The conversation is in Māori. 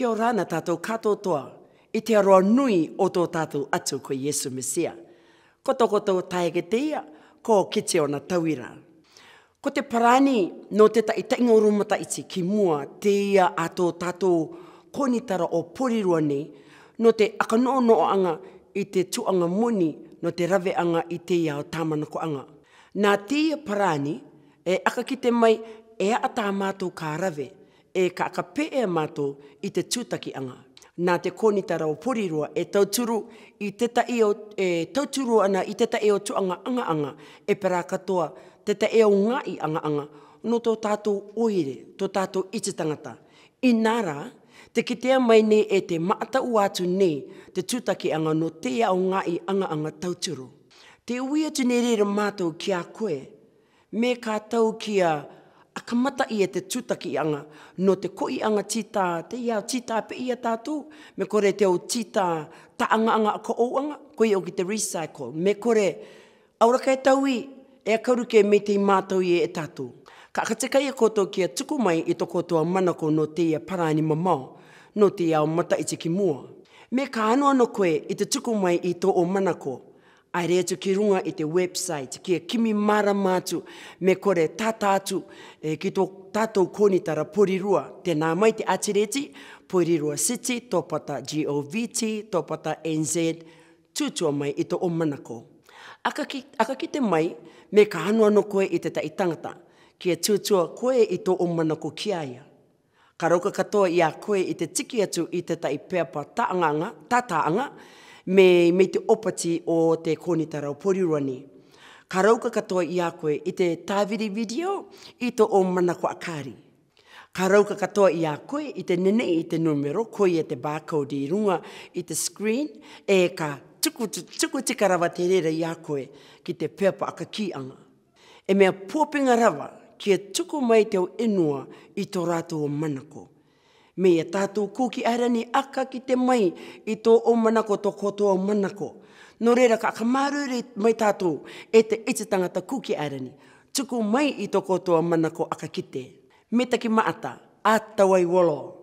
Kia ora na tātou kato toa i te aroa nui o tō tātou atu ko Yesu Mesia. Koto koto taege te ia, ko kite ona tauira. Ko te parani no te ta i taingo rumata iti ki mua te ia a tō tātou konitara o porirua ni, no te akanoono anga i te tuanga muni, no te rave anga i te ia o tāmana ko anga. Nā te ia parani, e akakite mai e a tā mātou kā rave, e ka ka pe e mato i te tūtaki anga. Nā te konitara o porirua e tauturu i te tai o e tauturu ana i te ta e o tuanga anga anga e pera katoa te e o i anga anga no tō tātou oire, tō tātou i te tangata. I Inara, te kitea mai nei e te maata uatu nei te tūtaki anga no te ao i anga anga tauturu. Te ui atu nei reira mātou ki a koe, me ka tau ki a akamata i e te tūtaki anga, no te koi anga tītā, te ia tītā pe ia tātū, me kore te o tītā taanga anga ako ouanga, ko i o ki te recycle, me kore auraka e taui, e akaru ke me te mātau i e, e tātū. Ka akateka kai e koto kia tuku mai i to kotoa manako no te ia parani mamao, no te ia o mata i te ki mua. Me ka anua no koe i te tuku mai i to o manako, ai rea tu ki runga i te website, ki e kimi maramatu me kore tatatu e, ki tō tātou konitara porirua, te nā mai te atireti, porirua city, tōpata GOVT, tōpata NZ, tūtua mai i tō o manako. Aka ki, aka ki te mai, me ka anua no koe i te taitangata, ki e tūtua koe i tō o manako ki aia. Ka rauka katoa i a koe i te tiki atu i te taipeapa taanganga, tataanga, ta me, me te opati o te konitara o Porirwani. Ka rauka katoa i a koe i te tāwiri video i tō o mana kua akari. Ka rauka katoa i a koe i te nene i te numero koe i te barcode i runga i te screen e ka tuku, tuku tika rawa te rere i a koe ki te pepa aka ki anga. E mea pōpinga rawa kia e tuku mai te o inua i to rātou o mana ko. Me e tātou kūki arani aka ki te mai i tō o manako tō koto o manako. No reira ka kamaru re mai tātou e te iti tangata kūki arani. Tuku mai i tō koto o manako aka ki te. Me taki maata, a tawai wolo.